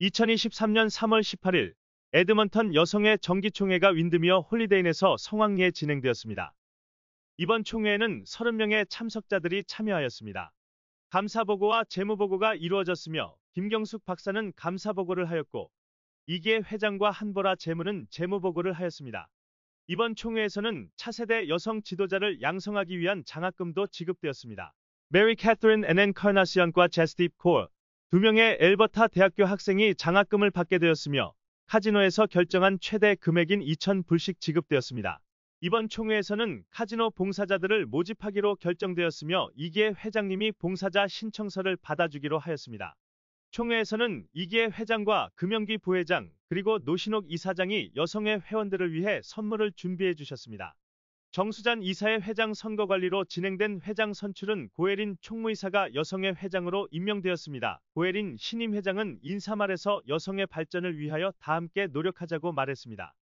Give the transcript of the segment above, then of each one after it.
2023년 3월 18일 에드먼턴 여성의 정기총회가 윈드미어 홀리데인에서 성황리에 진행되었습니다. 이번 총회에는 30명의 참석자들이 참여하였습니다. 감사보고와 재무보고가 이루어졌으며 김경숙 박사는 감사보고를 하였고 이기혜 회장과 한보라 재무는 재무보고를 하였습니다. 이번 총회에서는 차세대 여성 지도자를 양성하기 위한 장학금도 지급되었습니다. 메리 캐서린 앤앤 커나시언과 제스티브 코어 2명의 엘버타 대학교 학생이 장학금을 받게 되었으며 카지노에서 결정한 최대 금액인 2천불씩 지급되었습니다. 이번 총회에서는 카지노 봉사자들을 모집하기로 결정되었으며 이기혜 회장님이 봉사자 신청서를 받아주기로 하였습니다. 총회에서는 이기혜 회장과 금영기 부회장 그리고 노신옥 이사장이 여성의 회원들을 위해 선물을 준비해 주셨습니다. 정수잔 이사의 회장 선거관리로 진행된 회장 선출은 고혜린 총무이사가 여성의 회장으로 임명되었습니다. 고혜린 신임 회장은 인사말에서 여성의 발전을 위하여 다함께 노력하자고 말했습니다.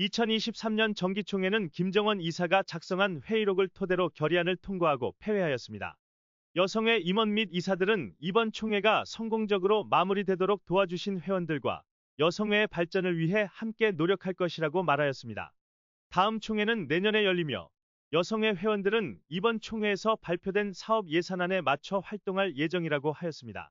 2023년 정기총회는 김정원 이사가 작성한 회의록을 토대로 결의안을 통과하고 폐회하였습니다. 여성의 임원 및 이사들은 이번 총회가 성공적으로 마무리되도록 도와주신 회원들과 여성회의 발전을 위해 함께 노력할 것이라고 말하였습니다. 다음 총회는 내년에 열리며 여성의 회원들은 이번 총회에서 발표된 사업 예산안에 맞춰 활동할 예정이라고 하였습니다.